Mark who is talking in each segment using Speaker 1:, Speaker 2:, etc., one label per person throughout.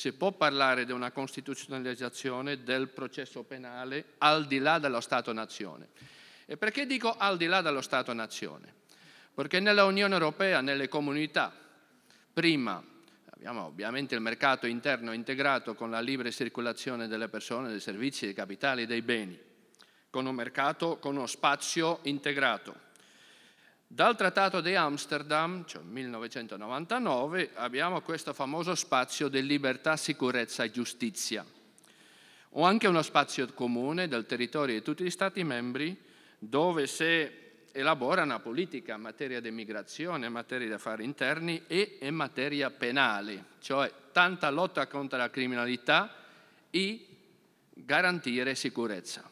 Speaker 1: si può parlare di una costituzionalizzazione del processo penale al di là dello Stato-nazione. E perché dico al di là dello Stato-nazione? Perché nella Unione Europea, nelle comunità, prima abbiamo ovviamente il mercato interno integrato con la libera circolazione delle persone, dei servizi, dei capitali e dei beni, con un mercato, con uno spazio integrato dal Trattato di Amsterdam, cioè 1999, abbiamo questo famoso spazio di libertà, sicurezza e giustizia, o anche uno spazio comune del territorio di tutti gli Stati membri dove si elabora una politica in materia di migrazione, in materia di affari interni e in materia penale, cioè tanta lotta contro la criminalità e garantire sicurezza.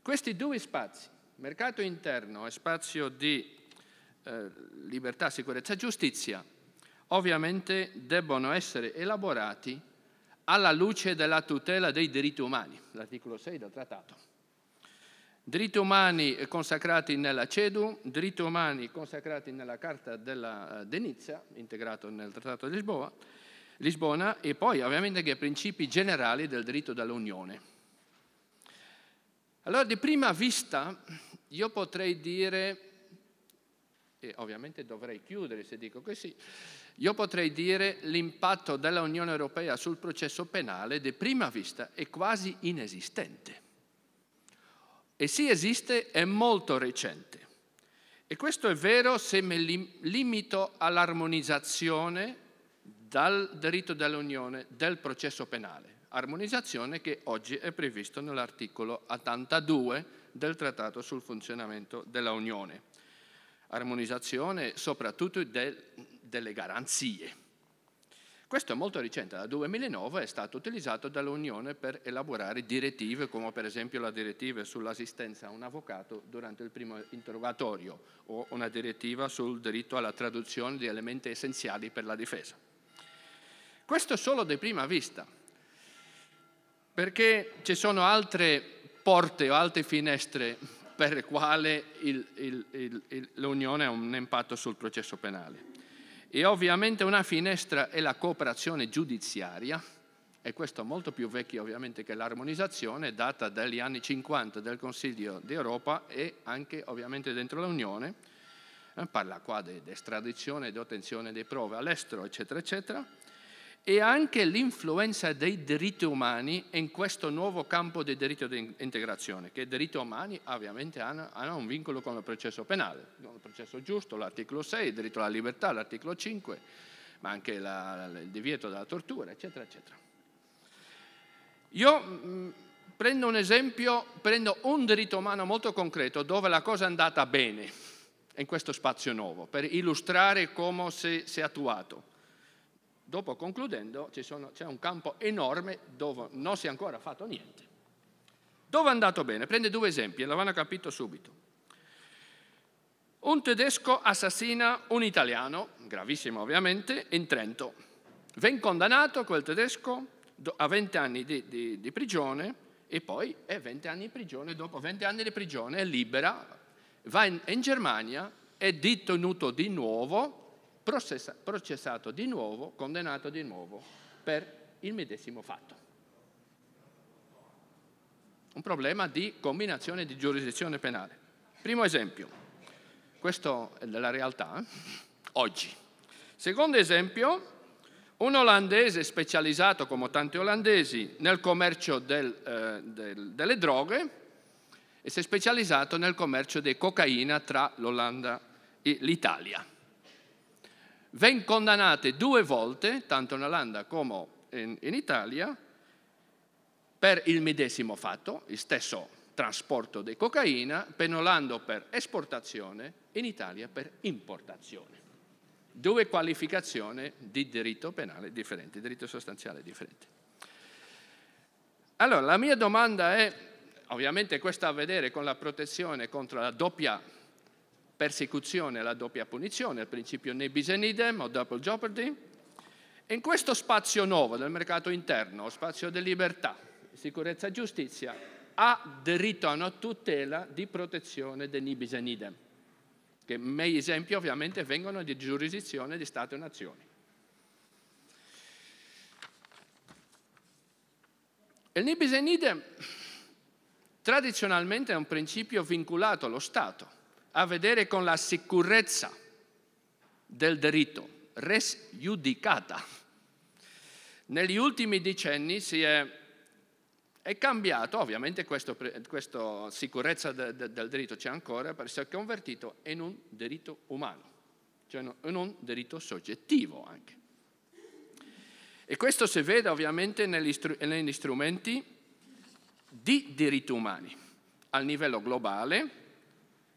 Speaker 1: Questi due spazi, mercato interno e spazio di eh, libertà, sicurezza e giustizia, ovviamente debbono essere elaborati alla luce della tutela dei diritti umani, l'articolo 6 del trattato. Diritti umani consacrati nella CEDU, diritti umani consacrati nella Carta della eh, Denizia, integrato nel Trattato di Lisboa, Lisbona, e poi ovviamente che principi generali del diritto dell'Unione. Allora, di prima vista, io potrei dire e ovviamente dovrei chiudere se dico così, io potrei dire l'impatto dell'Unione Europea sul processo penale di prima vista è quasi inesistente. E sì esiste, è molto recente. E questo è vero se mi limito all'armonizzazione dal diritto dell'Unione del processo penale, armonizzazione che oggi è prevista nell'articolo 82 del Trattato sul funzionamento dell'Unione armonizzazione soprattutto de, delle garanzie. Questo è molto recente, dal 2009 è stato utilizzato dall'Unione per elaborare direttive come per esempio la direttiva sull'assistenza a un avvocato durante il primo interrogatorio o una direttiva sul diritto alla traduzione di elementi essenziali per la difesa. Questo solo di prima vista, perché ci sono altre porte o altre finestre per il, quali l'Unione ha un impatto sul processo penale. E ovviamente una finestra è la cooperazione giudiziaria, e questo è molto più vecchio ovviamente che l'armonizzazione, data dagli anni 50 del Consiglio d'Europa e anche ovviamente dentro l'Unione, eh, parla qua di estradizione, di ottenzione di prove all'estero, eccetera, eccetera e anche l'influenza dei diritti umani in questo nuovo campo del diritto di integrazione, che i diritti umani ovviamente hanno, hanno un vincolo con il processo penale, con il processo giusto, l'articolo 6, il diritto alla libertà, l'articolo 5, ma anche la, il divieto della tortura, eccetera, eccetera. Io mh, mm, prendo un esempio, prendo un diritto umano molto concreto dove la cosa è andata bene in questo spazio nuovo, per illustrare come si, si è attuato Dopo concludendo c'è un campo enorme dove non si è ancora fatto niente. Dove è andato bene? Prende due esempi e lo vanno capito subito. Un tedesco assassina un italiano, gravissimo ovviamente, in Trento. Ven condannato quel tedesco a 20 anni di, di, di prigione e poi è 20 anni di prigione, dopo 20 anni di prigione è libera, va in, in Germania, è detenuto di nuovo processato di nuovo, condannato di nuovo per il medesimo fatto. Un problema di combinazione di giurisdizione penale. Primo esempio, questo è della realtà, eh? oggi. Secondo esempio, un olandese specializzato, come tanti olandesi, nel commercio del, eh, del, delle droghe e si è specializzato nel commercio di cocaina tra l'Olanda e l'Italia ven condannate due volte, tanto in Olanda come in, in Italia, per il medesimo fatto, il stesso trasporto di cocaina, penolando per esportazione, in Italia per importazione. Due qualificazioni di diritto penale differenti, diritto sostanziale differente. Allora, la mia domanda è, ovviamente questa ha a vedere con la protezione contro la doppia persecuzione e la doppia punizione, il principio ne bis idem o double jeopardy. In questo spazio nuovo del mercato interno, spazio di libertà, sicurezza e giustizia, ha diritto a una tutela di protezione dei nibis in idem, che miei esempi ovviamente vengono di giurisdizione di Stato e Nazioni. Il nibis in idem tradizionalmente è un principio vincolato allo Stato, a vedere con la sicurezza del diritto, res giudicata. Negli ultimi decenni si è, è cambiato, ovviamente questa sicurezza de, de, del diritto c'è ancora, si è convertito in un diritto umano, cioè in un diritto soggettivo anche. E questo si vede ovviamente negli, negli strumenti di diritti umani, a livello globale,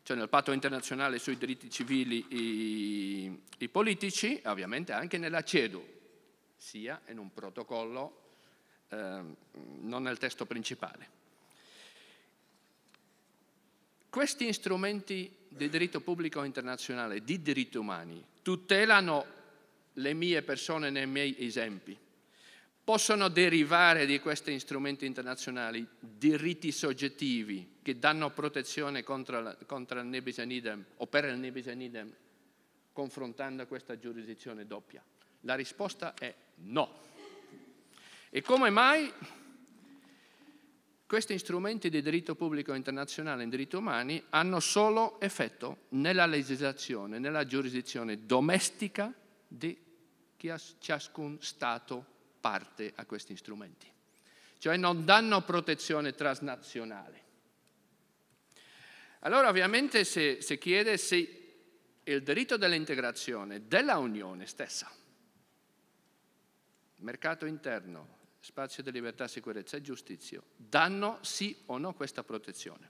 Speaker 1: cioè nel patto internazionale sui diritti civili e, e politici, ovviamente anche nella CEDU, sia in un protocollo, eh, non nel testo principale. Questi strumenti di diritto pubblico internazionale, di diritti umani, tutelano le mie persone nei miei esempi, possono derivare di questi strumenti internazionali diritti soggettivi che danno protezione contro, contro il nebis and idem o per il nebis and idem confrontando questa giurisdizione doppia? La risposta è no. E come mai questi strumenti di diritto pubblico internazionale in diritti umani hanno solo effetto nella legislazione, nella giurisdizione domestica di ciascun Stato parte a questi strumenti, cioè non danno protezione transnazionale. Allora ovviamente si, si chiede se il diritto dell'integrazione della Unione stessa, mercato interno, spazio di libertà, sicurezza e giustizia, danno sì o no questa protezione.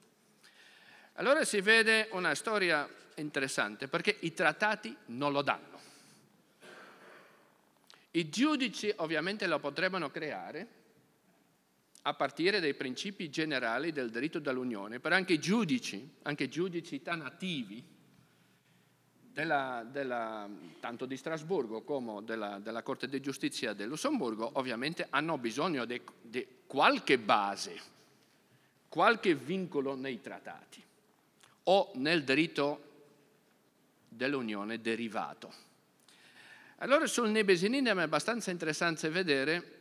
Speaker 1: Allora si vede una storia interessante perché i trattati non lo danno. I giudici ovviamente lo potrebbero creare a partire dai principi generali del diritto dell'Unione, però anche i giudici, anche i giudici tan attivi, della, della, tanto di Strasburgo come della, della, Corte di Giustizia del Lussemburgo, ovviamente hanno bisogno di qualche base, qualche vincolo nei trattati o nel diritto dell'Unione derivato. Allora sul nebesininum è abbastanza interessante vedere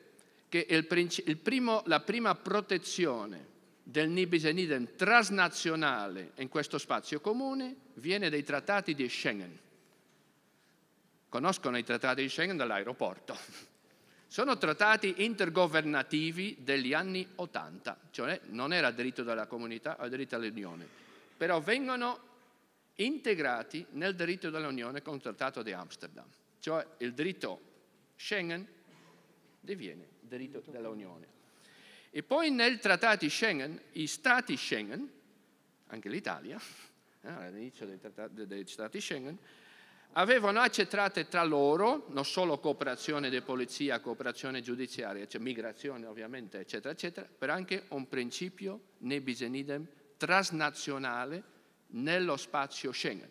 Speaker 1: che il, primo, la prima protezione del Nibiseniden transnazionale in questo spazio comune viene dai trattati di Schengen. Conoscono i trattati di Schengen dall'aeroporto. Sono trattati intergovernativi degli anni Ottanta, cioè non era diritto della comunità, era diritto dell'Unione, però vengono integrati nel diritto dell'Unione con il trattato di Amsterdam cioè il diritto Schengen diviene diritto dell'Unione. E poi nel trattato Schengen, i stati Schengen, anche l'Italia, eh, all'inizio dei, trattati, dei stati Schengen, avevano accettato tra loro non solo cooperazione di polizia, cooperazione giudiziaria, cioè migrazione ovviamente, eccetera, eccetera, però anche un principio ne idem transnazionale nello spazio Schengen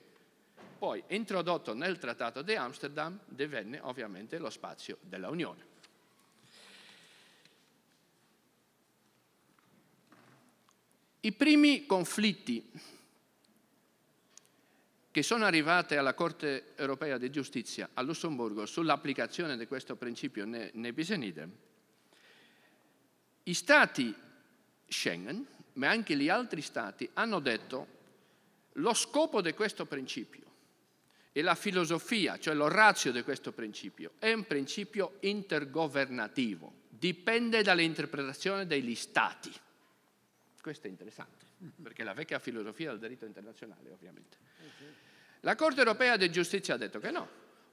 Speaker 1: poi introdotto nel Trattato di Amsterdam, divenne ovviamente lo spazio dell'Unione. I primi conflitti che sono arrivati alla Corte europea di giustizia a Lussemburgo sull'applicazione di questo principio ne bisenidem, gli stati Schengen, ma anche gli altri stati, hanno detto lo scopo di questo principio e la filosofia, cioè lo ratio di questo principio, è un principio intergovernativo, dipende dall'interpretazione degli stati. Questo è interessante, perché è la vecchia filosofia del diritto internazionale, ovviamente. La Corte europea di giustizia ha detto che no.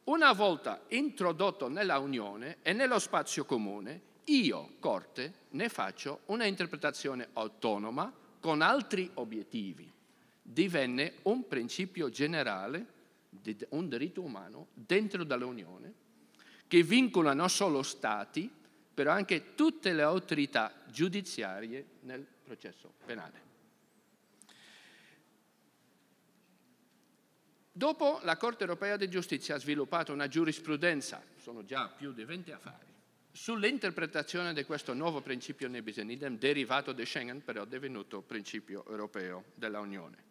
Speaker 1: Una volta introdotto nella Unione e nello spazio comune, io, Corte, ne faccio una interpretazione autonoma con altri obiettivi. Divenne un principio generale un diritto umano dentro dall'Unione che vincola non solo Stati, però anche tutte le autorità giudiziarie nel processo penale. Dopo la Corte europea di giustizia ha sviluppato una giurisprudenza, sono già più di 20 affari, sull'interpretazione di questo nuovo principio nebis in idem derivato da Schengen, però divenuto principio europeo dell'Unione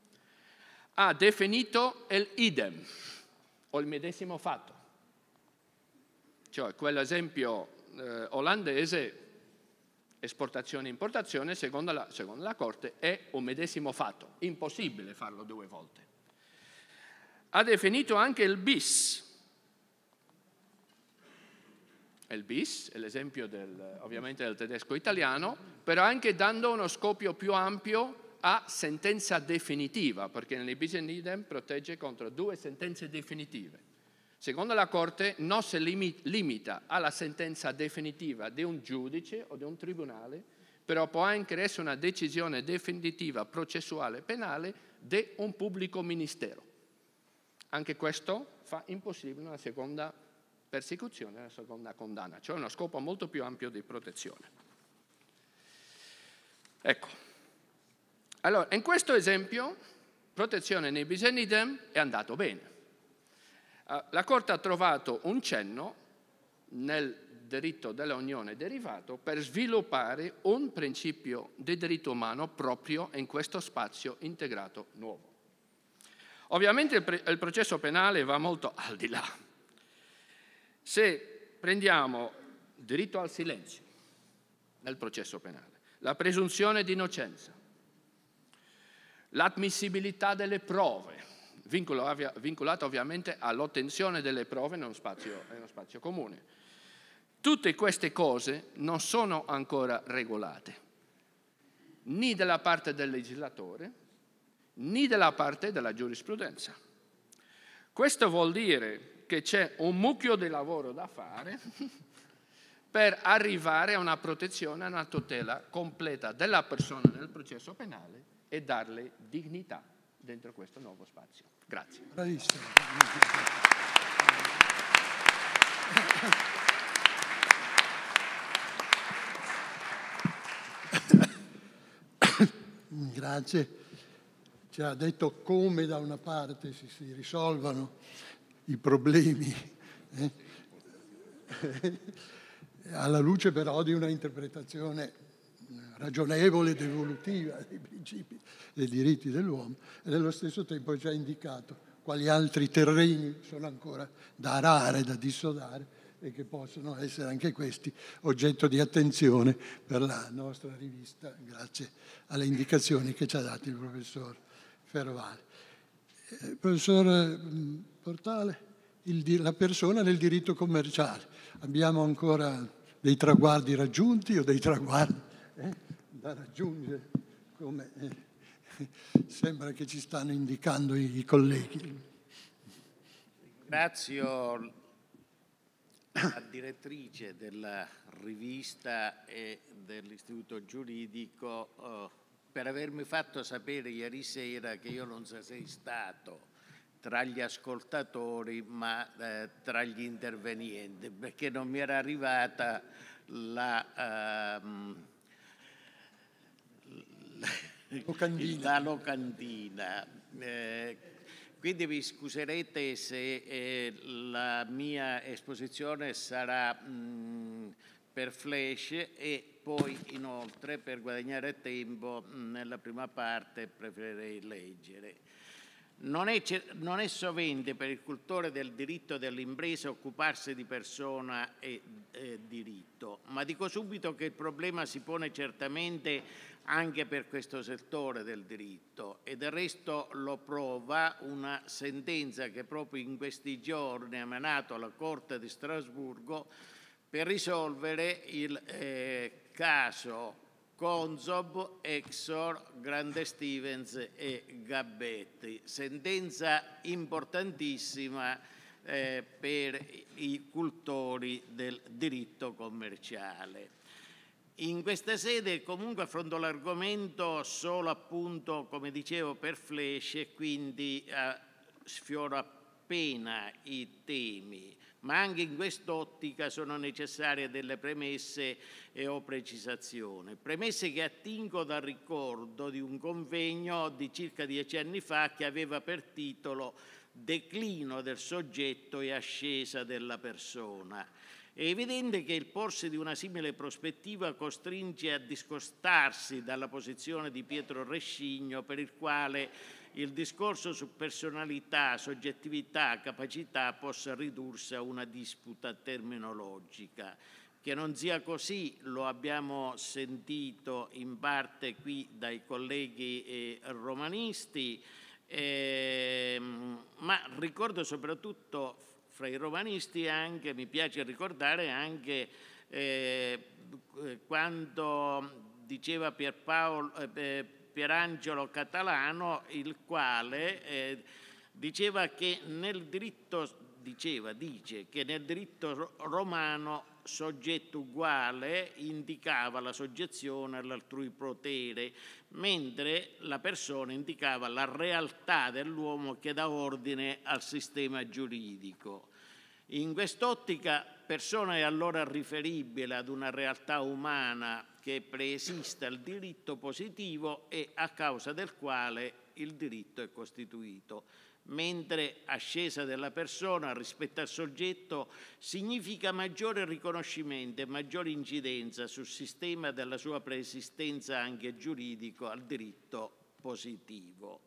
Speaker 1: ha definito il idem, o il medesimo fatto. Cioè, quell'esempio eh, olandese, esportazione e importazione, secondo la, secondo la Corte, è un medesimo fatto. Impossibile farlo due volte. Ha definito anche il bis, il bis, l'esempio ovviamente del tedesco italiano, però anche dando uno scopo più ampio a sentenza definitiva, perché nel bis in idem protegge contro due sentenze definitive. Secondo la Corte non si limita alla sentenza definitiva di un giudice o di un tribunale, però può anche essere una decisione definitiva processuale penale di un pubblico ministero. Anche questo fa impossibile una seconda persecuzione, una seconda condanna, cioè uno scopo molto più ampio di protezione. Ecco, allora, in questo esempio, protezione nei bis idem è andato bene. Ah, la Corte ha trovato un cenno nel diritto dell'Unione derivato per sviluppare un principio di diritto umano proprio in questo spazio integrato nuovo. Ovviamente il, il processo penale va molto al di là. Se prendiamo diritto al silenzio nel processo penale, la presunzione di innocenza, L'ammissibilità delle prove, vincolata ovviamente all'ottenzione delle prove in uno, spazio, in uno spazio comune. Tutte queste cose non sono ancora regolate, né dalla parte del legislatore, né dalla parte della giurisprudenza. Questo vuol dire che c'è un mucchio di lavoro da fare per arrivare a una protezione, a una tutela completa della persona nel processo penale e darle dignità dentro questo nuovo spazio. Grazie. Bravissimo.
Speaker 2: Grazie. Ci ha detto come da una parte si, si risolvano i problemi, eh? alla luce però di una interpretazione ragionevole ed evolutiva dei principi dei diritti dell'uomo e nello stesso tempo ha già indicato quali altri terreni sono ancora da arare, da dissodare e che possono essere anche questi oggetto di attenzione per la nostra rivista grazie alle indicazioni che ci ha dato il professor Fervale. Eh, professor Portale, il, la persona nel diritto commerciale, abbiamo ancora dei traguardi raggiunti o dei traguardi da raggiungere, come eh, sembra che ci stanno indicando i colleghi.
Speaker 3: Ringrazio la direttrice della rivista e dell'istituto giuridico eh, per avermi fatto sapere ieri sera che io non sarei stato tra gli ascoltatori ma eh, tra gli intervenienti perché non mi era arrivata la, ehm, Locandina. la locandina. Eh, quindi vi scuserete se eh, la mia esposizione sarà mh, mm, per flash e poi inoltre per guadagnare tempo mh, mm, nella prima parte preferirei leggere. Non è, non è, sovente per il cultore del diritto dell'impresa occuparsi di persona e eh, diritto, ma dico subito che il problema si pone certamente anche per questo settore del diritto e del resto lo prova una sentenza che proprio in questi giorni ha emanato la Corte di Strasburgo per risolvere il eh, caso Consob, Exor, Grande Stevens e Gabbetti. Sentenza importantissima eh, per i cultori del diritto commerciale. In questa sede comunque affronto l'argomento solo appunto, come dicevo, per flash e quindi eh, sfioro appena i temi ma anche in quest'ottica sono necessarie delle premesse e o precisazioni. Premesse che attingo dal ricordo di un convegno di circa dieci anni fa che aveva per titolo Declino del soggetto e ascesa della persona. È evidente che il porsi di una simile prospettiva costringe a discostarsi dalla posizione di Pietro Rescigno per il quale il discorso su personalità, soggettività, capacità possa ridursi a una disputa terminologica. Che non sia così lo abbiamo sentito in parte qui dai colleghi eh, romanisti, eh, ma ricordo soprattutto fra i romanisti anche, mi piace ricordare anche eh, quando diceva Pierpaolo, eh, Pierangelo Catalano, il quale eh, diceva che nel diritto diceva, dice che nel diritto romano soggetto uguale indicava la soggezione all'altrui potere, mentre la persona indicava la realtà dell'uomo che dà ordine al sistema giuridico. In quest'ottica persona è allora riferibile ad una realtà umana che preesiste al diritto positivo e a causa del quale il diritto è costituito mentre ascesa della persona rispetto al soggetto significa maggiore riconoscimento e maggiore incidenza sul sistema della sua preesistenza anche giuridico al diritto positivo.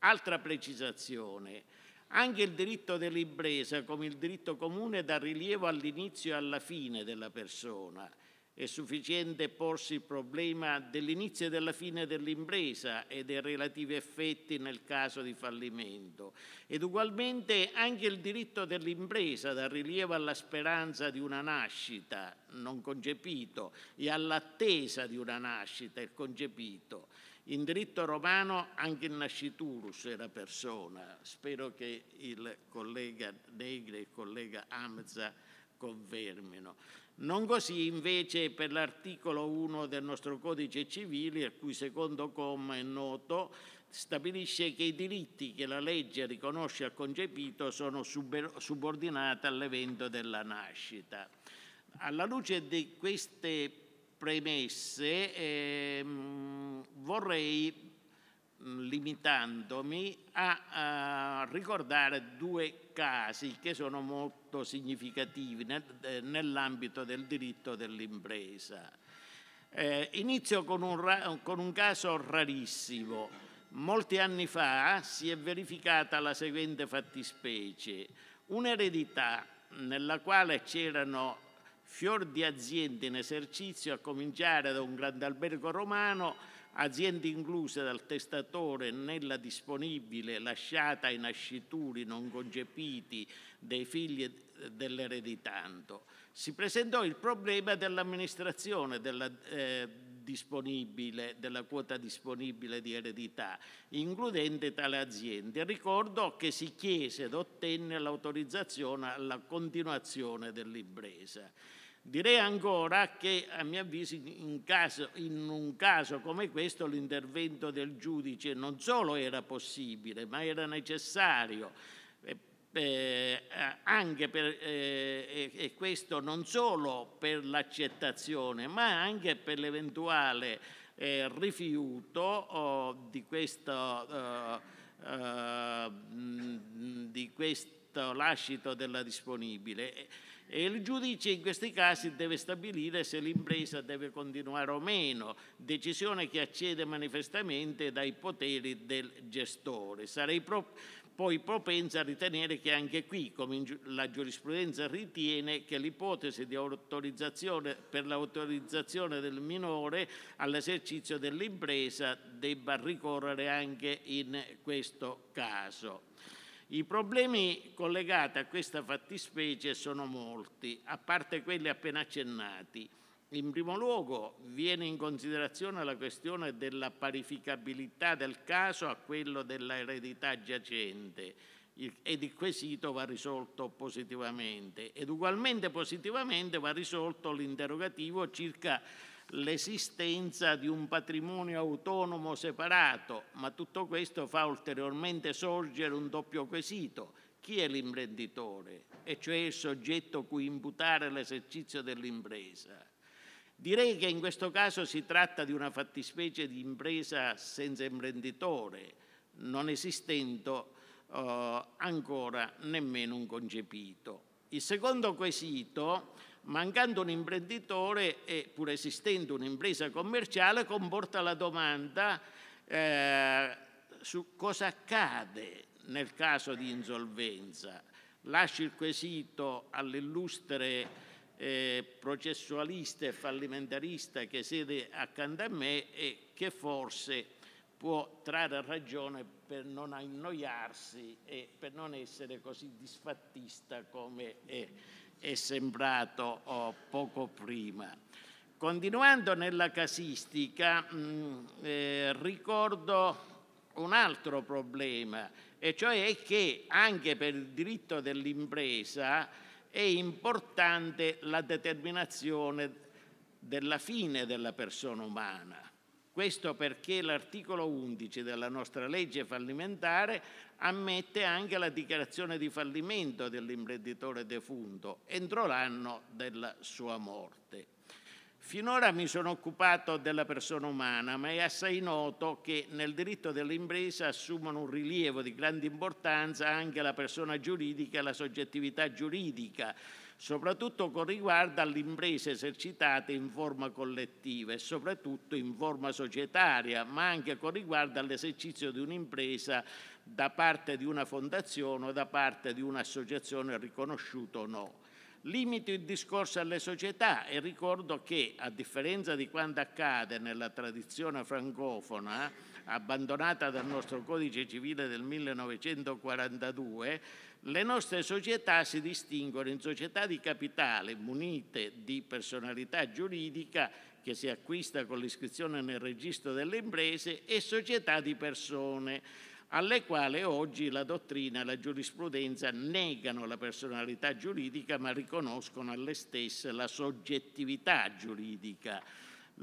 Speaker 3: Altra precisazione, anche il diritto dell'impresa come il diritto comune dà rilievo all'inizio e alla fine della persona è sufficiente porsi il problema dell'inizio e della fine dell'impresa e dei relativi effetti nel caso di fallimento. Ed ugualmente anche il diritto dell'impresa dà rilievo alla speranza di una nascita non concepito e all'attesa di una nascita il concepito. In diritto romano anche il nasciturus era persona. Spero che il collega Negri e il collega Amza confermino. Non così invece per l'articolo 1 del nostro codice civile, il cui secondo comma è noto, stabilisce che i diritti che la legge riconosce al concepito sono subordinati all'evento della nascita. Alla luce di queste premesse ehm, vorrei Mm, limitandomi a, a, ricordare due casi che sono molto significativi nel, eh, nell'ambito del diritto dell'impresa. Eh, inizio con un, con un caso rarissimo. Molti anni fa si è verificata la seguente fattispecie. Un'eredità nella quale c'erano fior di aziende in esercizio, a cominciare da un grande albergo romano, aziende incluse dal testatore nella disponibile lasciata ai nascituri non concepiti dei figli dell'ereditando. Si presentò il problema dell'amministrazione della, eh, della quota disponibile di eredità, includente tale azienda. Ricordo che si chiese ed ottenne l'autorizzazione alla continuazione dell'impresa. Direi ancora che, a mio avviso, in, caso, in, un caso come questo l'intervento del giudice non solo era possibile, ma era necessario. Eh, eh anche per, eh, e questo non solo per l'accettazione, ma anche per l'eventuale eh, rifiuto oh, di questo, eh, eh, di questo lascito della disponibile. E il giudice in questi casi deve stabilire se l'impresa deve continuare o meno, decisione che accede manifestamente dai poteri del gestore. Sarei pro poi propensa a ritenere che anche qui, come gi la giurisprudenza ritiene, che l'ipotesi di autorizzazione per l'autorizzazione del minore all'esercizio dell'impresa debba ricorrere anche in questo caso. I problemi collegati a questa fattispecie sono molti, a parte quelli appena accennati. In primo luogo viene in considerazione la questione della parificabilità del caso a quello dell'eredità giacente ed il quesito va risolto positivamente ed ugualmente positivamente va risolto l'interrogativo circa l'esistenza di un patrimonio autonomo separato, ma tutto questo fa ulteriormente sorgere un doppio quesito. Chi è l'imprenditore? E cioè il soggetto cui imputare l'esercizio dell'impresa. Direi che in questo caso si tratta di una fattispecie di impresa senza imprenditore, non esistendo eh, ancora nemmeno un concepito. Il secondo quesito Mancando un imprenditore e pur esistendo un'impresa commerciale comporta la domanda eh, su cosa accade nel caso di insolvenza. Lascio il quesito all'illustre eh, processualista e fallimentarista che siede accanto a me e che forse può trarre ragione per non annoiarsi e per non essere così disfattista come è è sembrato oh, poco prima. Continuando nella casistica, mh, mm, eh, ricordo un altro problema, e cioè che anche per il diritto dell'impresa è importante la determinazione della fine della persona umana. Questo perché l'articolo 11 della nostra legge fallimentare ammette anche la dichiarazione di fallimento dell'imprenditore defunto entro l'anno della sua morte. Finora mi sono occupato della persona umana, ma è assai noto che nel diritto dell'impresa assumono un rilievo di grande importanza anche la persona giuridica e la soggettività giuridica soprattutto con riguardo alle imprese esercitate in forma collettiva e soprattutto in forma societaria, ma anche con riguardo all'esercizio di un'impresa da parte di una fondazione o da parte di un'associazione riconosciuta o no. Limito il discorso alle società e ricordo che, a differenza di quanto accade nella tradizione francofona, abbandonata dal nostro codice civile del 1942, le nostre società si distinguono in società di capitale munite di personalità giuridica che si acquista con l'iscrizione nel registro delle imprese e società di persone alle quali oggi la dottrina e la giurisprudenza negano la personalità giuridica ma riconoscono alle stesse la soggettività giuridica.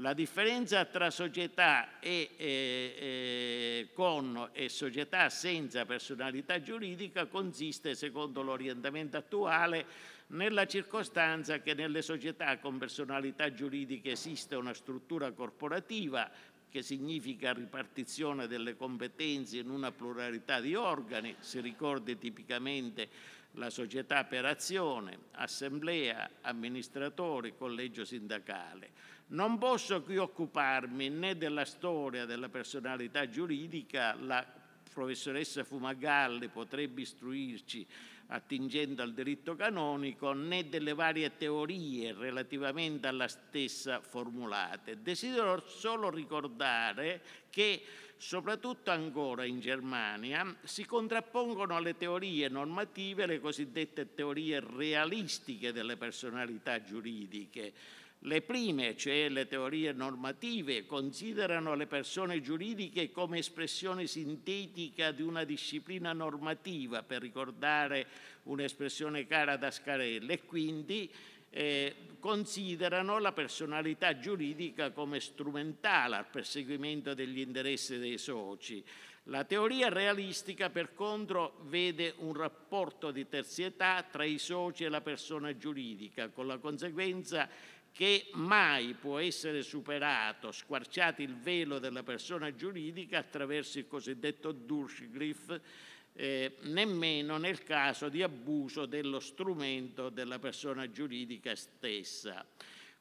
Speaker 3: La differenza tra società e, eh, con e società senza personalità giuridica consiste, secondo l'orientamento attuale, nella circostanza che nelle società con personalità giuridica esiste una struttura corporativa che significa ripartizione delle competenze in una pluralità di organi, si ricorda tipicamente la società per azione, assemblea, amministratori, collegio sindacale. Non posso qui occuparmi né della storia della personalità giuridica, la professoressa Fumagalli potrebbe istruirci attingendo al diritto canonico, né delle varie teorie relativamente alla stessa formulate. Desidero solo ricordare che soprattutto ancora in Germania si contrappongono alle teorie normative le cosiddette teorie realistiche delle personalità giuridiche le prime, cioè le teorie normative, considerano le persone giuridiche come espressione sintetica di una disciplina normativa, per ricordare un'espressione cara ad Ascarella, e quindi eh, considerano la personalità giuridica come strumentale al perseguimento degli interessi dei soci. La teoria realistica, per contro, vede un rapporto di terzietà tra i soci e la persona giuridica, con la conseguenza che mai può essere superato, squarciato il velo della persona giuridica attraverso il cosiddetto Durchgriff, eh, nemmeno nel caso di abuso dello strumento della persona giuridica stessa.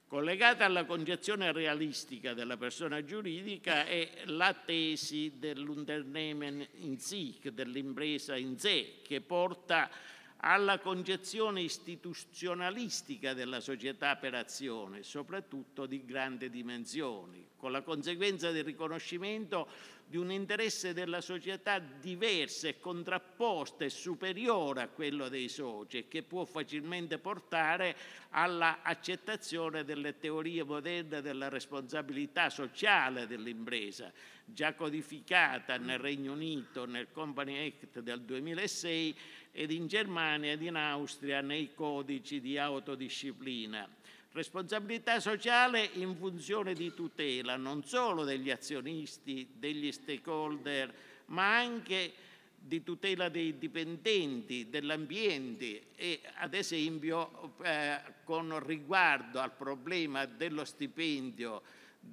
Speaker 3: Collegata alla concezione realistica della persona giuridica è la tesi dell'undernehmen in sich, dell'impresa in sé, che porta alla concezione istituzionalistica della società per azione, soprattutto di grandi dimensioni, con la conseguenza del riconoscimento di un interesse della società diversa e contrapposta e superiore a quello dei soci che può facilmente portare all'accettazione delle teorie moderne della responsabilità sociale dell'impresa, già codificata nel Regno Unito nel Company Act del 2006 ed in Germania ed in Austria nei codici di autodisciplina. Responsabilità sociale in funzione di tutela non solo degli azionisti, degli stakeholder, ma anche di tutela dei dipendenti, dell'ambiente e ad esempio eh, con riguardo al problema dello stipendio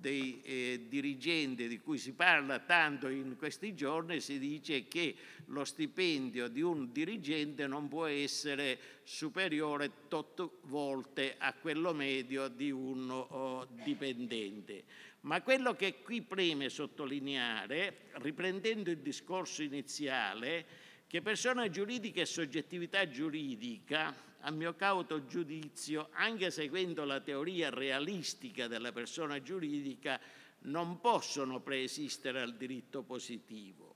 Speaker 3: dei eh, dirigenti di cui si parla tanto in questi giorni, si dice che lo stipendio di un dirigente non può essere superiore tot volte a quello medio di un oh, dipendente. Ma quello che qui preme sottolineare, riprendendo il discorso iniziale, che persona giuridica e soggettività giuridica a mio cauto giudizio, anche seguendo la teoria realistica della persona giuridica, non possono preesistere al diritto positivo.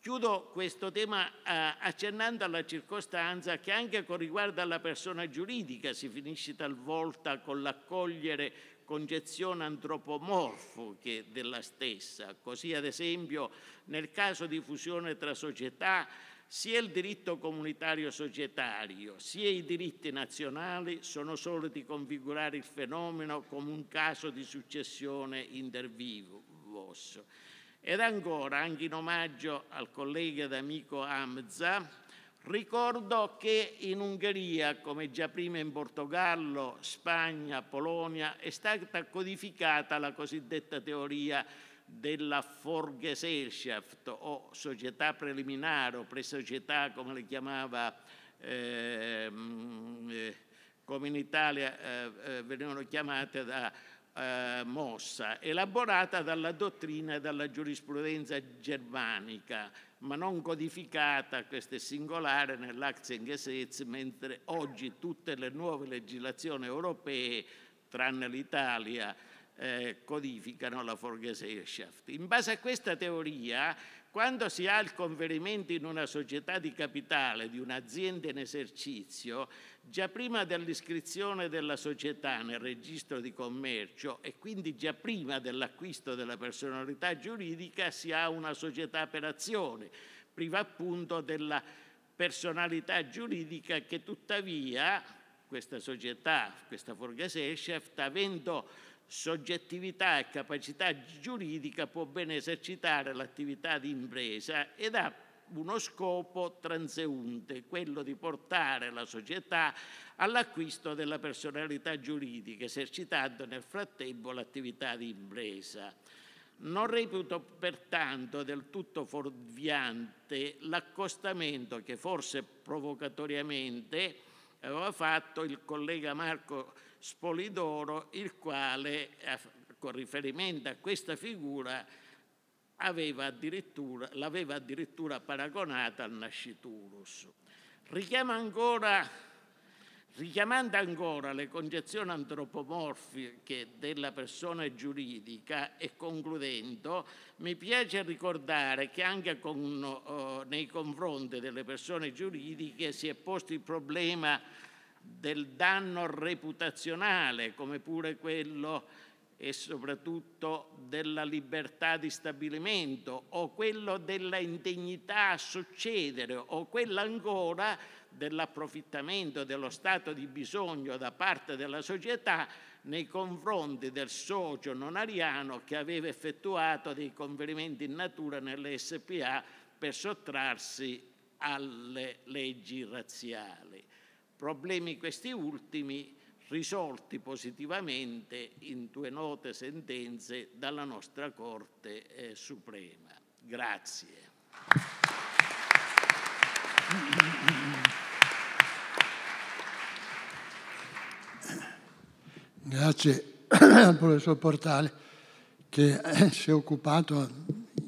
Speaker 3: Chiudo questo tema eh, accennando alla circostanza che anche con riguardo alla persona giuridica si finisce talvolta con l'accogliere concezioni antropomorfiche della stessa. Così ad esempio nel caso di fusione tra società sia il diritto comunitario societario sia i diritti nazionali sono soliti configurare il fenomeno come un caso di successione inter vivos. Ed ancora, anche in omaggio al collega ed amico Hamza, ricordo che in Ungheria, come già prima in Portogallo, Spagna, Polonia, è stata codificata la cosiddetta teoria della Forgesellschaft o società preliminare o pre-società come le chiamava ehm, eh, come in Italia eh, eh, venivano chiamate da eh, Mossa, elaborata dalla dottrina e dalla giurisprudenza germanica, ma non codificata, questo è singolare, nell'Aktiengesetz, mentre oggi tutte le nuove legislazioni europee, tranne l'Italia, eh, codificano la Forgesellschaft. In base a questa teoria, quando si ha il conferimento in una società di capitale di un'azienda in esercizio, già prima dell'iscrizione della società nel registro di commercio e quindi già prima dell'acquisto della personalità giuridica si ha una società per azione, priva appunto della personalità giuridica che tuttavia questa società, questa Forgesellschaft, avendo soggettività e capacità giuridica può bene esercitare l'attività di impresa ed ha uno scopo transeunte, quello di portare la società all'acquisto della personalità giuridica, esercitando nel frattempo l'attività di impresa. Non reputo pertanto del tutto fuorviante l'accostamento che forse provocatoriamente aveva fatto il collega Marco Spolidoro, il quale con riferimento a questa figura aveva addirittura, l'aveva addirittura paragonata al Nasciturus. Richiama ancora, richiamando ancora le concezioni antropomorfiche della persona giuridica e concludendo, mi piace ricordare che anche con, eh, nei confronti delle persone giuridiche si è posto il problema del danno reputazionale, come pure quello e soprattutto della libertà di stabilimento o quello della indegnità a succedere o quello ancora dell'approfittamento dello stato di bisogno da parte della società nei confronti del socio non ariano che aveva effettuato dei conferimenti in natura nelle SPA per sottrarsi alle leggi razziali. Problemi questi ultimi risolti positivamente in due note sentenze dalla nostra Corte eh, Suprema. Grazie.
Speaker 2: Grazie al professor Portale che eh, si è occupato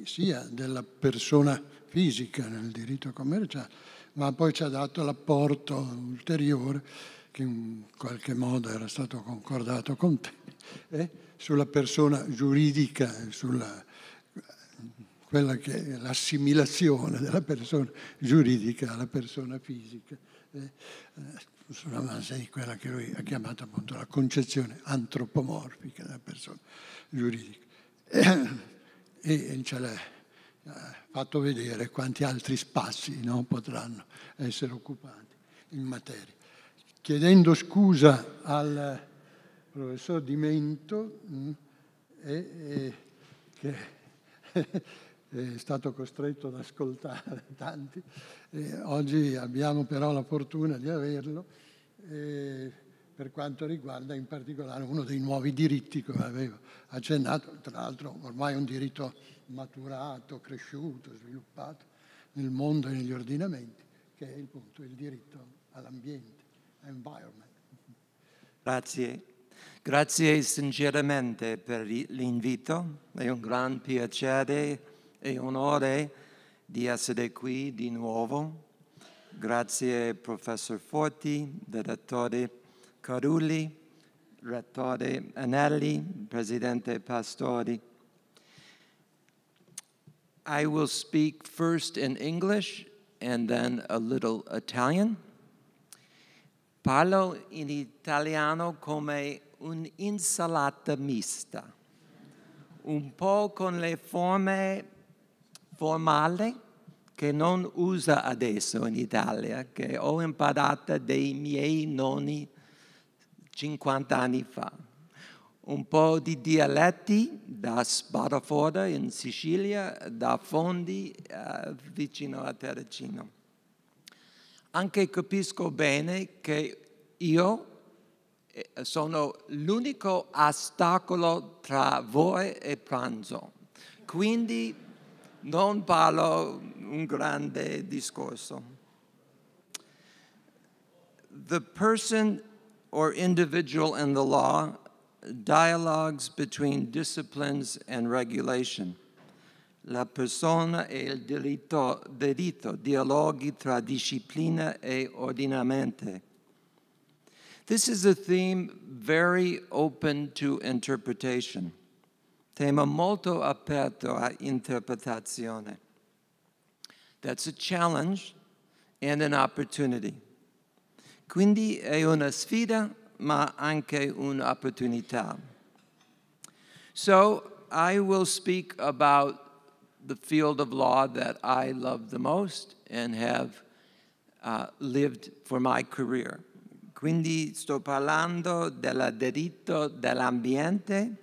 Speaker 2: sia della persona fisica nel diritto commerciale ma poi ci ha dato l'apporto ulteriore, che in qualche modo era stato concordato con te, eh, sulla persona giuridica, sulla quella che è l'assimilazione della persona giuridica alla persona fisica. Eh, eh sulla base di quella che lui ha chiamato appunto la concezione antropomorfica della persona giuridica. E, e ce la, fatto vedere quanti altri spazi no, potranno essere occupati in materia. Chiedendo scusa al professor Di Mento, eh, mm, eh, che è stato costretto ad ascoltare tanti, eh, oggi abbiamo però la fortuna di averlo per quanto riguarda in particolare uno dei nuovi diritti, come avevo accennato, tra l'altro ormai un diritto maturato, cresciuto, sviluppato nel mondo e negli ordinamenti, che è il, punto, il diritto all'ambiente, environment.
Speaker 4: Grazie. Grazie sinceramente per l'invito, è un gran piacere e onore di essere qui di nuovo. Grazie professor Forti, direttore Carulli, Rettore Anelli, Presidente Pastori. I will speak first in English and then a little Italian. Parlo in italiano come un'insalata mista, un po' con le forme formali che non usa adesso in Italia, che ho imparato dai miei nonni 50 anni fa. Un po' di dialetti da Spadafora in Sicilia, da Fondi eh, vicino a Terracino. Anche capisco bene che io eh, sono l'unico ostacolo tra voi e pranzo. Quindi non parlo un grande discorso. The person or individual in the law, dialogues between disciplines and regulation. La persona e il delitto, delitto dialoghi tra disciplina e ordinamente. This is a theme very open to interpretation. Tema molto aperto a interpretazione. That's a challenge and an opportunity. Quindi è una sfida, ma anche un'opportunità. So, I will speak about the field of law that I love the most and have uh, lived for my career. Quindi sto parlando del diritto dell'ambiente,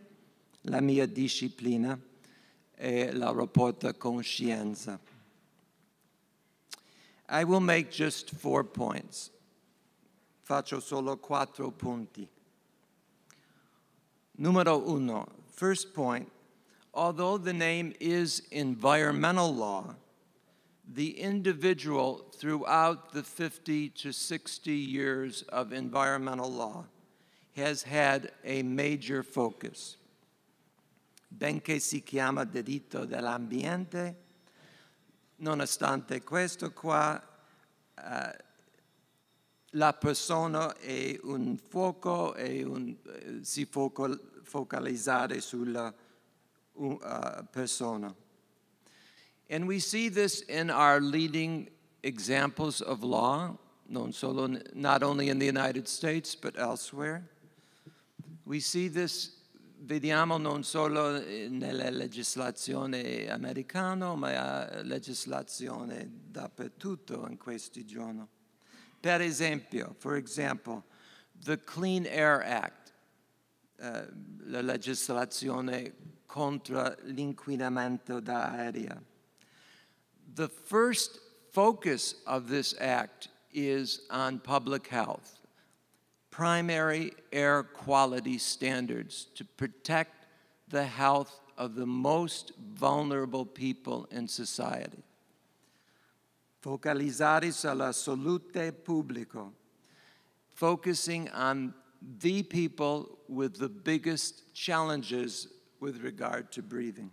Speaker 4: la mia disciplina e la rapporta conscienza. I will make just four points. faccio solo quattro punti. Numero uno, first point, although the name is environmental law, the individual throughout the 50 to 60 years of environmental law has had a major focus. Benché si chiama diritto dell'ambiente, nonostante questo qua, uh, la persona è un fuoco e un, eh, si focalizza sulla uh, persona. And we see this in our leading examples of law, non solo, not only in the United States, but elsewhere. We see this, vediamo non solo eh, nella legislazione americana, ma legislazione dappertutto in questi giorni. Per esempio, for example, the Clean Air Act, uh, la legislazione contro l'inquinamento aria. The first focus of this act is on public health, primary air quality standards to protect the health of the most vulnerable people in society focalizzare alla salute pubblico, focusing on the people with the biggest challenges with regard to breathing.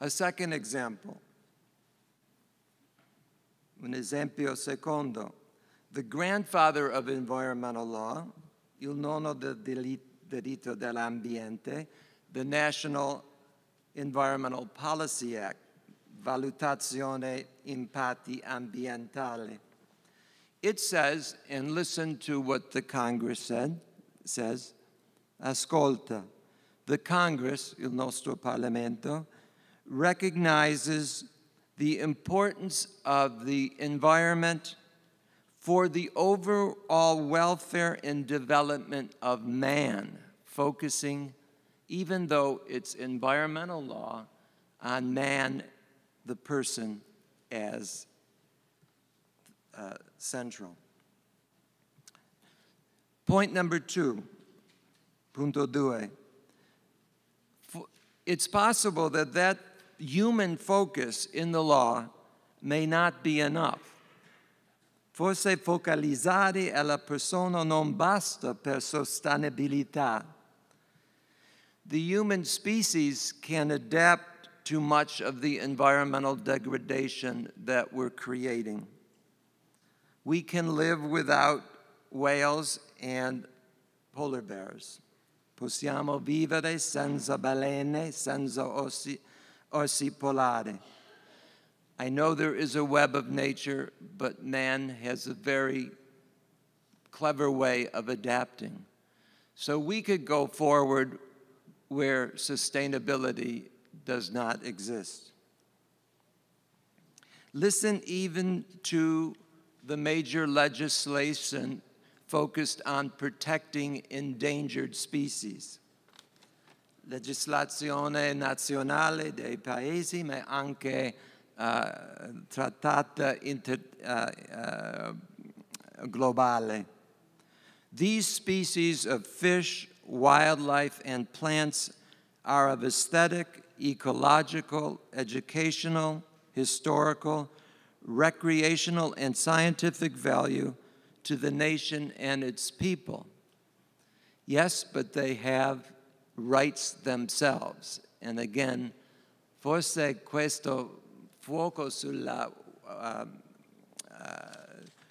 Speaker 4: A second example, un esempio secondo, the grandfather of environmental law, il nono del diritto dell'ambiente, the National Environmental Policy Act, valutazione impatti ambientali. It says, and listen to what the Congress said, says, ascolta, the Congress, il nostro Parlamento, recognizes the importance of the environment for the overall welfare and development of man, focusing, even though it's environmental law, on man the person as uh, central. Point number two, punto due. It's possible that that human focus in the law may not be enough. Forse focalizzare alla persona non basta per sostenibilità. The human species can adapt to much of the environmental degradation that we're creating. We can live without whales and polar bears. Possiamo vivere senza balene, senza orsi, orsi polari. I know there is a web of nature, but man has a very clever way of adapting. So we could go forward where sustainability does not exist. Listen even to the major legislation focused on protecting endangered species. Legislazione nazionale dei paesi, ma anche uh, eh, trattata inter, uh, uh, globale. These species of fish, wildlife, and plants are of aesthetic ecological, educational, historical, recreational, and scientific value to the nation and its people. Yes, but they have rights themselves. And again, forse questo fuoco sulla, uh, uh,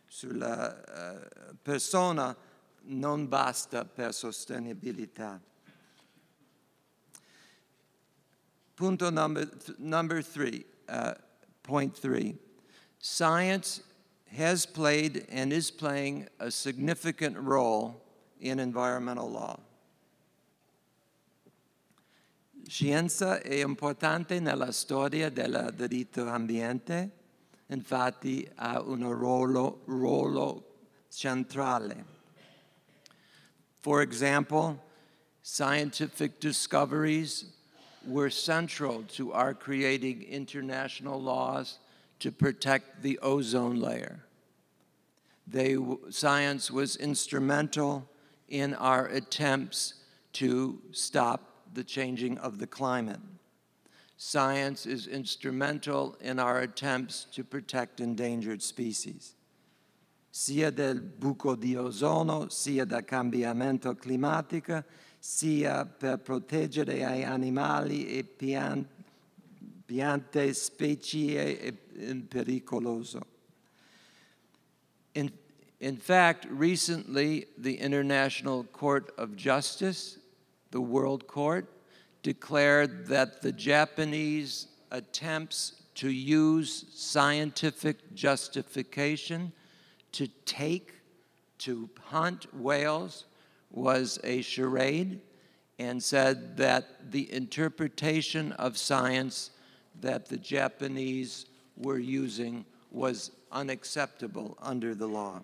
Speaker 4: sulla uh, persona non basta per sostenibilità. Punto number, th number three, uh, point three. Science has played and is playing a significant role in environmental law. Scienza è importante nella storia del diritto ambiente, infatti ha un ruolo, ruolo centrale. For example, scientific discoveries were central to our creating international laws to protect the ozone layer. They, science was instrumental in our attempts to stop the changing of the climate. Science is instrumental in our attempts to protect endangered species. Sia del buco di ozono, sia da cambiamento climatico, sia per proteggere animali e piante, specie pericolose. In, in fact, recently, the International Court of Justice, the World Court, declared that the Japanese attempts to use scientific justification to take, to hunt whales, was a charade and said that the interpretation of science that the Japanese were using was unacceptable under the law.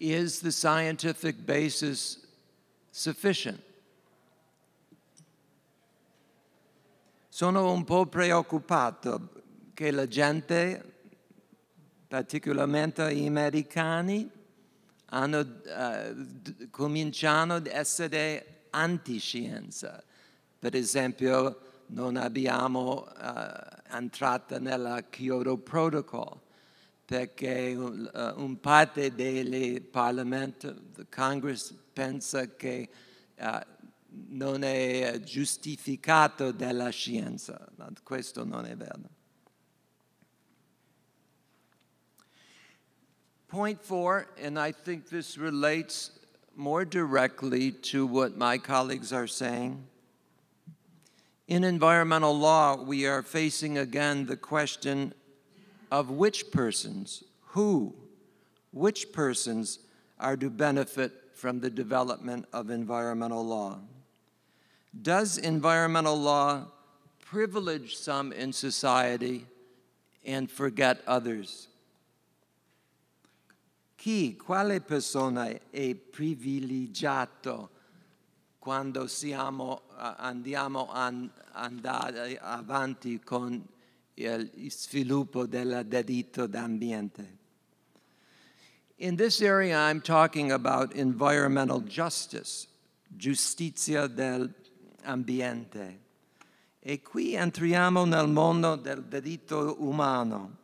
Speaker 4: Is the scientific basis sufficient? Sono un po' preoccupato che la gente particolarmente gli americani, hanno, uh, cominciano ad essere antiscienza. Per esempio, non abbiamo uh, eh, entrato nel Kyoto Protocol perché uh, un parte del Parlamento, del Congress, pensa che non è giustificato dalla scienza. Questo non è vero. Point four, and I think this relates more directly to what my colleagues are saying. In environmental law, we are facing again the question of which persons, who, which persons are to benefit from the development of environmental law. Does environmental law privilege some in society and forget others? chi, quale persona è privilegiato quando siamo, andiamo an, andare avanti con il sviluppo del diritto d'ambiente. In this area I'm talking about environmental justice, giustizia dell'ambiente. E qui entriamo nel mondo del diritto umano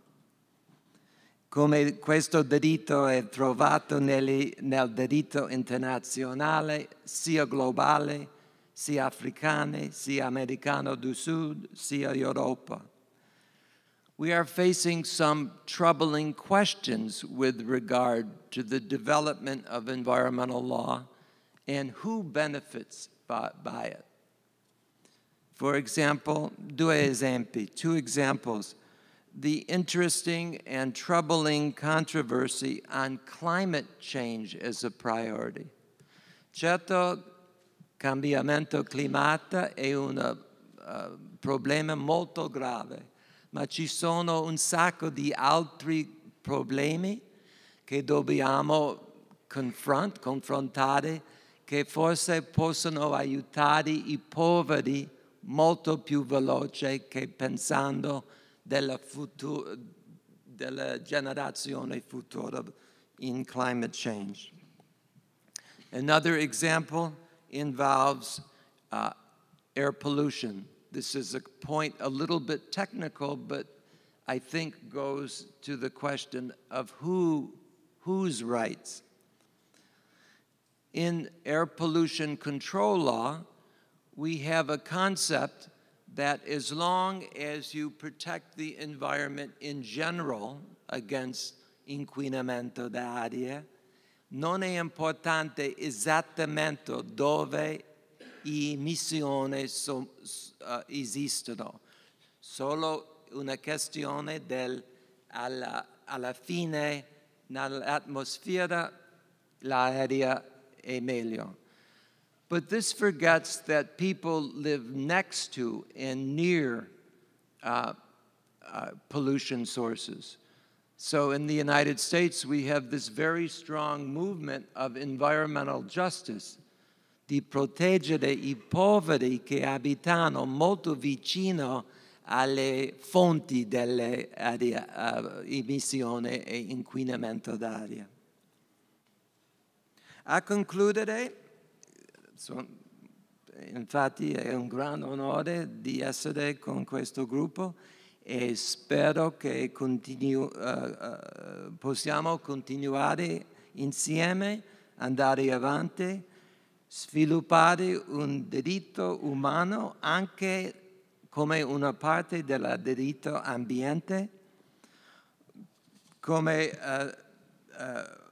Speaker 4: come questo diritto è trovato nel, nel diritto internazionale, sia globale, sia africano, sia americano del sud, sia Europa. We are facing some troubling questions with regard to the development of environmental law and who benefits by, by it. For example, due esempi, two examples the interesting and troubling controversy on climate change as a priority. Certo, cambiamento climata è un uh, problema molto grave, ma ci sono un sacco di altri problemi che dobbiamo confront, confrontare che forse possono aiutare i poveri molto più veloce che pensando della, futura, della generazione futura in climate change. Another example involves uh, air pollution. This is a point a little bit technical, but I think goes to the question of who, whose rights. In air pollution control law, we have a concept that as long as you protect the environment in general against inquinamento da aria, non è importante esattamente dove le emissioni so, uh, esistono, solo una questione del alla, alla fine nell'atmosfera l'aria è meglio. But this forgets that people live next to and near uh, uh, pollution sources. So in the United States, we have this very strong movement of environmental justice di proteggere i poveri che abitano molto vicino alle fonti delle aria, uh, emissioni e inquinamento d'aria. A concludere, infatti è un grande onore di essere con questo gruppo e spero che continu uh, eh, uh, eh, possiamo continuare insieme, andare avanti, sviluppare un diritto umano anche come una parte del diritto ambiente, come uh,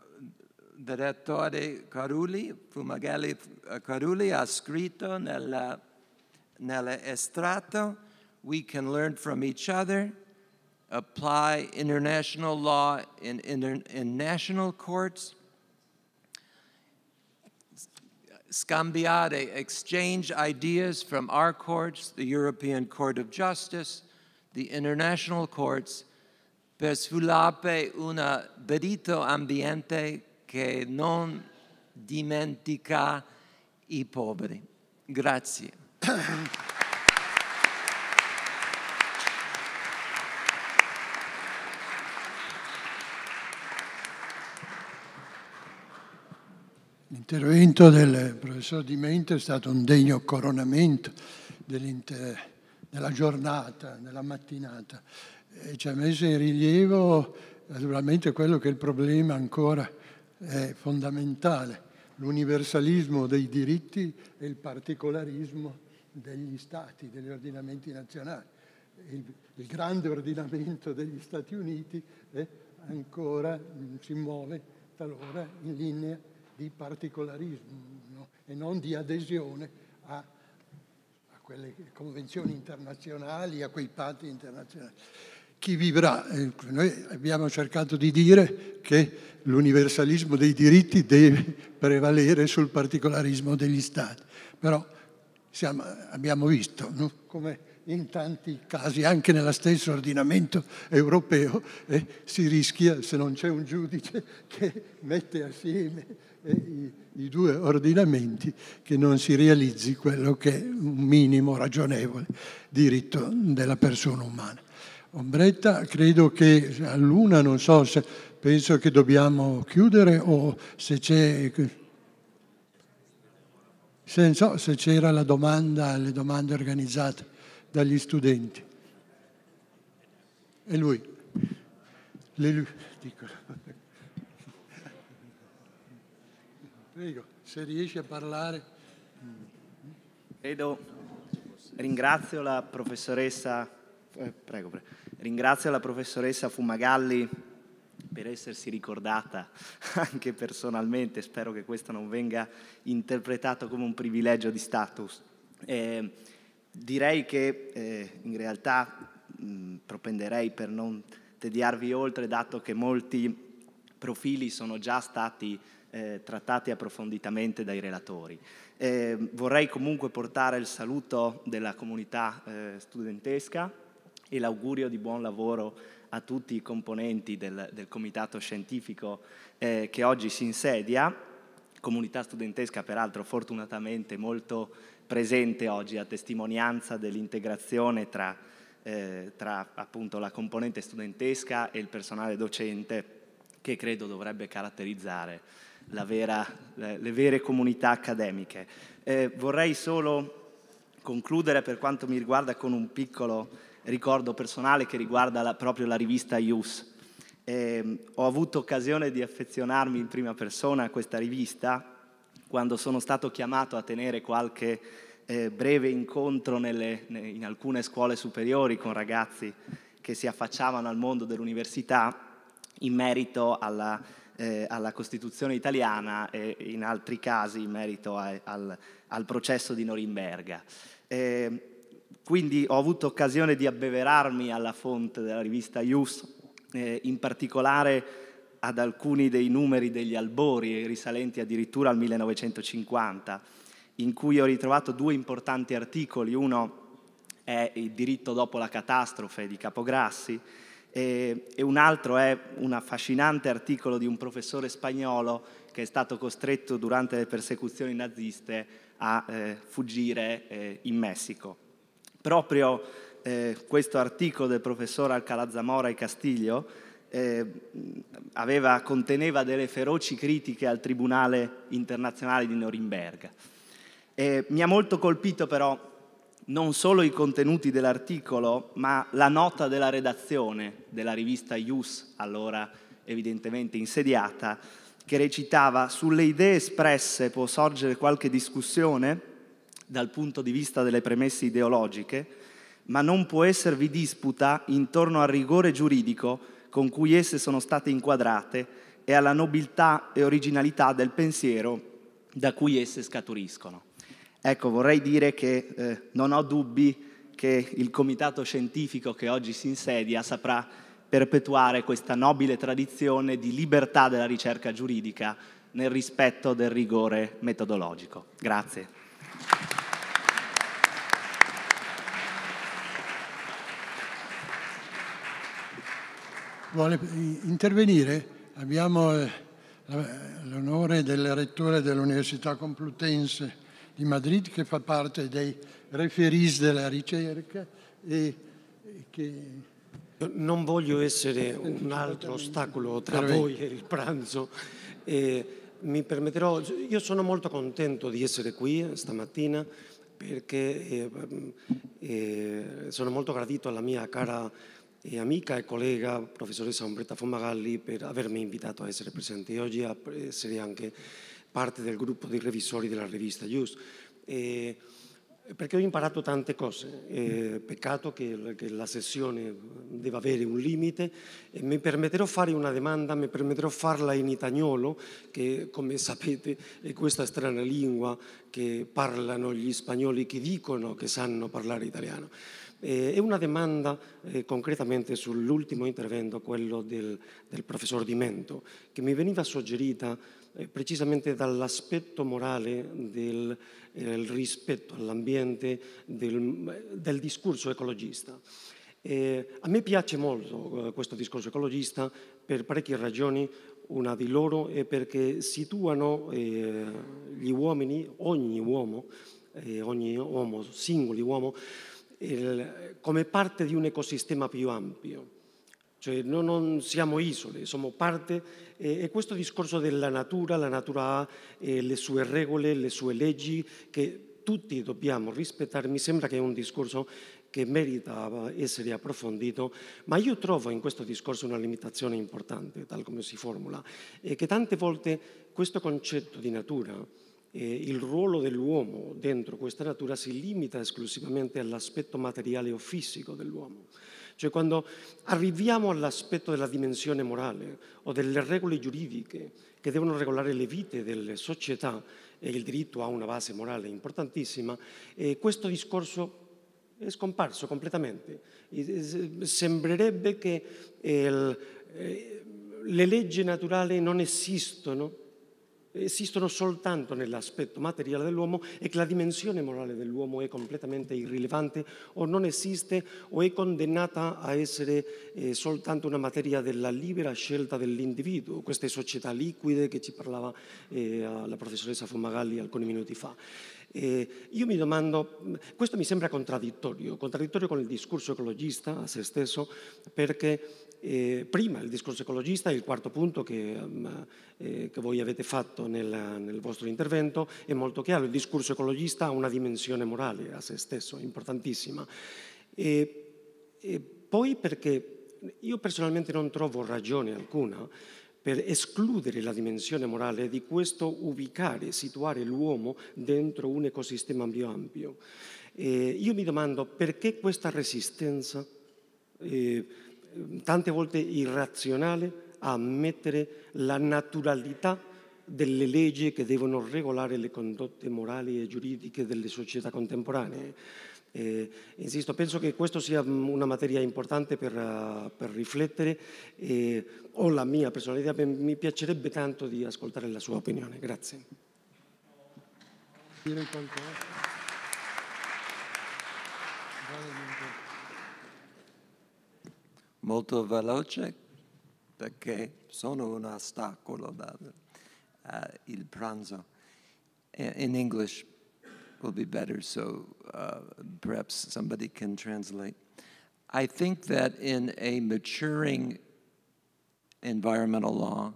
Speaker 4: direttore Carulli, Fumagalli eh, Carulli, ha scritto nella, nell'estratto, we can learn from each other, apply international law in, in, in national courts, scambiare, exchange ideas from our courts, the European Court of Justice, the international courts, per sviluppare una diritto ambiente che non dimentica i poveri. Grazie.
Speaker 2: L'intervento del professor Di Mente è stato un degno coronamento della giornata, della mattinata. E ci ha messo in rilievo naturalmente quello che è il problema ancora è fondamentale, l'universalismo dei diritti e il particolarismo degli stati, degli ordinamenti nazionali. Il, il grande ordinamento degli Stati Uniti eh, ancora mm, si muove talora in linea di particolarismo e non di adesione a, a quelle convenzioni internazionali, a quei patti internazionali chi vivrà? Eh, noi abbiamo cercato di dire che l'universalismo dei diritti deve prevalere sul particolarismo degli Stati, però siamo, abbiamo visto no? come in tanti casi, anche nello stesso ordinamento europeo, eh, si rischia, se non c'è un giudice che mette assieme eh, i, i, due ordinamenti, che non si realizzi quello che è un minimo ragionevole diritto della persona umana ombretta, credo che all'una, non so, se, penso che dobbiamo chiudere o se c'è... Se, so, se c'era la domanda, le domande organizzate dagli studenti. E lui? Le, dico. Prego, se riesci a parlare.
Speaker 5: Credo, ringrazio la professoressa, eh, prego, prego Ringrazio la professoressa Fumagalli per essersi ricordata anche personalmente, spero che questo non venga interpretato come un privilegio di status. Eh, direi che eh, in realtà mh, propenderei per non tediarvi oltre, dato che molti profili sono già stati eh, trattati approfonditamente dai relatori. Ehm, vorrei comunque portare il saluto della comunità eh, studentesca e l'augurio di buon lavoro a tutti i componenti del, del comitato scientifico eh, che oggi si insedia, comunità studentesca peraltro fortunatamente molto presente oggi a testimonianza dell'integrazione tra, eh, tra appunto, la componente studentesca e il personale docente che credo dovrebbe caratterizzare vera, le, le, vere comunità accademiche. Eh, vorrei solo concludere per quanto mi riguarda con un piccolo ricordo personale che riguarda la, proprio la rivista Ius. Eh, ho avuto occasione di affezionarmi in prima persona a questa rivista quando sono stato chiamato a tenere qualche eh, breve incontro nelle, in alcune scuole superiori con ragazzi che si affacciavano al mondo dell'università in merito alla, eh, alla Costituzione italiana e in altri casi in merito a, al, al, processo di Norimberga. Eh, quindi ho avuto occasione di abbeverarmi alla fonte della rivista Ius, eh, in particolare ad alcuni dei numeri degli albori eh, risalenti addirittura al 1950, in cui ho ritrovato due importanti articoli, uno è il diritto dopo la catastrofe di Capograssi e, e un altro è un affascinante articolo di un professore spagnolo che è stato costretto durante le persecuzioni naziste a eh, fuggire eh, in Messico proprio eh, questo articolo del professor Alcalà Zamora e Castiglio eh, aveva, conteneva delle feroci critiche al Tribunale internazionale di Norimberga. Eh, mi ha molto colpito però non solo i contenuti dell'articolo, ma la nota della redazione della rivista Ius, allora evidentemente insediata, che recitava sulle idee espresse può sorgere qualche discussione dal punto di vista delle premesse ideologiche, ma non può esservi disputa intorno al rigore giuridico con cui esse sono state inquadrate e alla nobiltà e originalità del pensiero da cui esse scaturiscono. Ecco, vorrei dire che eh, non ho dubbi che il comitato scientifico che oggi si insedia saprà perpetuare questa nobile tradizione di libertà della ricerca giuridica nel rispetto del rigore metodologico. Grazie.
Speaker 2: vuole intervenire? Abbiamo eh, l'onore del rettore dell'Università Complutense di Madrid che fa parte dei referis della ricerca
Speaker 6: e che... Non voglio essere un altro ostacolo tra voi e il pranzo. Eh, mi permetterò, io sono molto contento di essere qui stamattina perché eh, mm, eh, sono molto gradito alla mia cara e amica e collega, professoressa Ombretta Fomagalli, per avermi invitato a essere presente oggi e a essere anche parte del gruppo di revisori della rivista Just. E perché ho imparato tante cose. Eh, peccato che, che, la sessione debba avere un limite. E mi permetterò di fare una domanda, mi permetterò di farla in italiano, che come sapete è questa strana lingua che parlano gli spagnoli che dicono che sanno parlare italiano. Eh, è una domanda eh, concretamente sull'ultimo intervento, quello del, del, professor Di Mento, che mi veniva suggerita eh, precisamente dall'aspetto morale del eh, rispetto all'ambiente del, eh, del discorso ecologista. Eh, a me piace molto questo discorso ecologista per parecchie ragioni, una di loro è perché situano gli uomini, ogni uomo, ogni uomo, singoli uomo, il, come parte di un ecosistema più ampio. Cioè no, non siamo isole, siamo parte eh, e questo discorso della natura, la natura ha eh, le sue regole, le sue leggi che tutti dobbiamo rispettare, mi sembra che è un discorso che merita essere approfondito, ma io trovo in questo discorso una limitazione importante, tal come si formula, e che tante volte questo concetto di natura eh, il ruolo dell'uomo dentro questa natura si limita esclusivamente all'aspetto materiale o fisico dell'uomo. Cioè quando arriviamo all'aspetto della dimensione morale o delle regole giuridiche che devono regolare le vite delle società e il diritto ha una base morale importantissima, eh, questo discorso è scomparso completamente. Eh, sembrerebbe che il, eh, eh, le leggi naturali non esistono esistono soltanto nell'aspetto materiale dell'uomo e che la dimensione morale dell'uomo è completamente irrilevante o non esiste o è condannata a essere eh, soltanto una materia della libera scelta dell'individuo, queste società liquide che ci parlava eh, la professoressa Fumagalli alcuni minuti fa. Eh, io mi domando, questo mi sembra contraddittorio, contraddittorio con il discorso ecologista a se stesso, perché e eh, prima il discorso ecologista il quarto punto che, mm, eh, che voi avete fatto nel, nel, vostro intervento, è molto chiaro, il discorso ecologista ha una dimensione morale a se stesso, importantissima. E, e poi perché io personalmente non trovo ragione alcuna per escludere la dimensione morale di questo ubicare, situare l'uomo dentro un ecosistema più ampio. Eh, io mi domando perché questa resistenza... Eh, tante volte irrazionale a ammettere la naturalità delle leggi che devono regolare le condotte morali e giuridiche delle società contemporanee. Eh, insisto, penso che questa sia una materia importante per, uh, per riflettere e ho la mia personalità, mi piacerebbe tanto di ascoltare la sua opinione. Grazie.
Speaker 2: Dire qualcosa?
Speaker 4: molto veloce perché sono un ostacolo dal uh, il pranzo. In English will be better, so uh, perhaps somebody can translate. I think that in a maturing environmental law,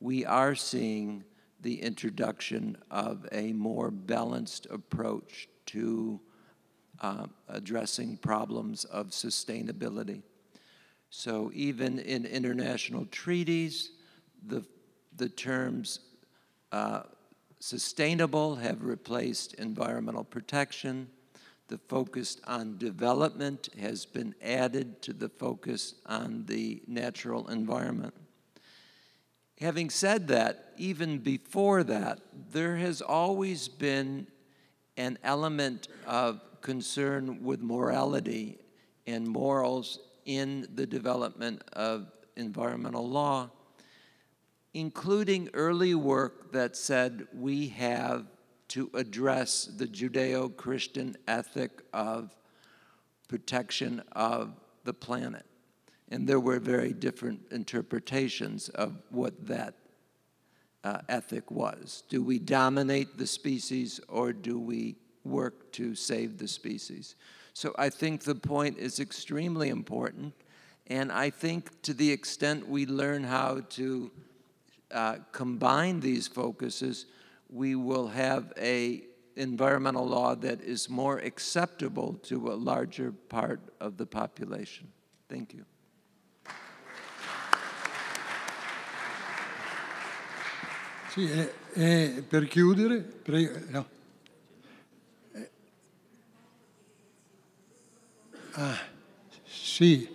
Speaker 4: we are seeing the introduction of a more balanced approach to uh, addressing problems of sustainability. So even in international treaties, the, the terms uh, sustainable have replaced environmental protection. The focus on development has been added to the focus on the natural environment. Having said that, even before that, there has always been an element of concern with morality and morals in the development of environmental law, including early work that said we have to address the Judeo Christian ethic of protection of the planet. And there were very different interpretations of what that uh, ethic was. Do we dominate the species or do we work to save the species? So I think the point is extremely important. And I think to the extent we learn how to uh, combine these focuses, we will have a environmental law that is more acceptable to a larger part of the population. Thank you. Sì, eh, eh, per
Speaker 7: chiudere, prego, no. Ah, sì.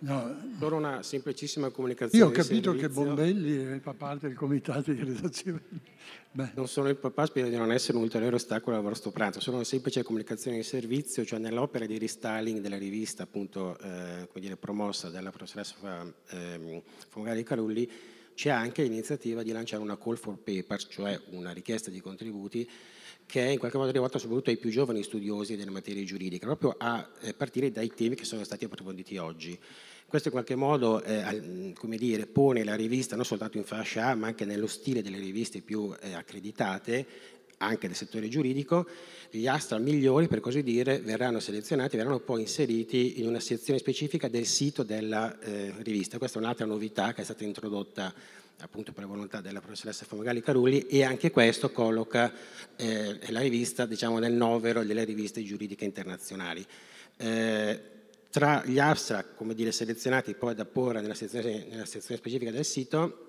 Speaker 7: No. Solo una semplicissima comunicazione. Io ho capito che
Speaker 2: Bombelli fa parte del comitato di redazione.
Speaker 7: Beh. Non sono il papà, spero di non essere un ulteriore ostacolo al vostro pranzo. Sono una semplice comunicazione di servizio, cioè nell'opera di restyling della rivista, appunto, eh, dire, promossa dalla professoressa eh, Fogali Carulli, c'è anche l'iniziativa di lanciare una call for papers, cioè una richiesta di contributi che è in qualche modo rivolta soprattutto ai più giovani studiosi delle materie giuridiche, proprio a eh, partire dai temi che sono stati approfonditi oggi. Questo in qualche modo eh, mm, dire, pone la rivista non soltanto in fascia A, ma anche nello stile delle riviste più eh, accreditate, anche del settore giuridico, gli astra migliori, per così dire, verranno selezionati, verranno poi inseriti in una sezione specifica del sito della eh, rivista. Questa è un'altra novità che è stata introdotta appunto per la volontà della professoressa Fumagalli Carulli e anche questo colloca eh, la rivista diciamo, nel novero delle riviste giuridiche internazionali. Eh, tra gli abstract, come dire, selezionati poi da porre nella sezione, nella sezione specifica del sito,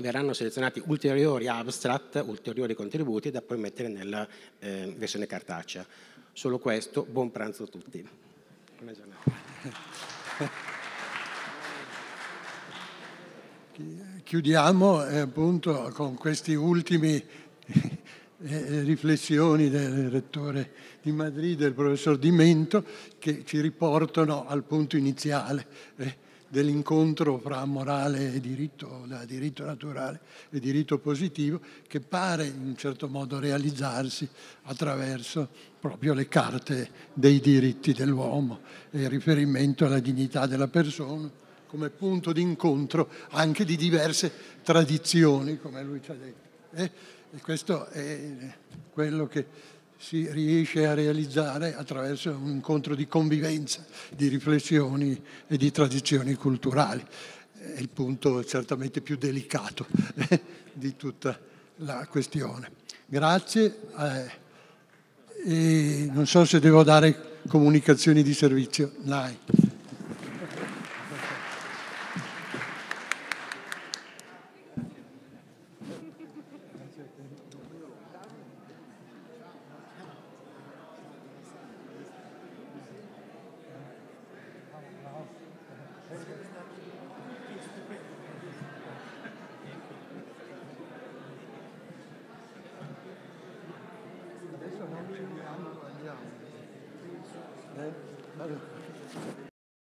Speaker 7: verranno selezionati ulteriori abstract, ulteriori contributi da poi mettere nella eh, versione cartacea. Solo questo, buon pranzo a tutti. Buona giornata
Speaker 2: chiudiamo eh, appunto con queste ultime eh, eh, riflessioni del rettore di Madrid, del professor Di Mento, che ci riportano al punto iniziale eh, dell'incontro fra morale e diritto, da diritto naturale e diritto positivo, che pare in un certo modo realizzarsi attraverso proprio le carte dei diritti dell'uomo, il riferimento alla dignità della persona, come punto d'incontro anche di diverse tradizioni, come lui ci ha detto. Eh? E questo è quello che si riesce a realizzare attraverso un incontro di convivenza, di riflessioni e di tradizioni culturali. È il punto certamente più delicato eh, di tutta la questione. Grazie. Eh, e non so se devo dare comunicazioni di servizio. Dai.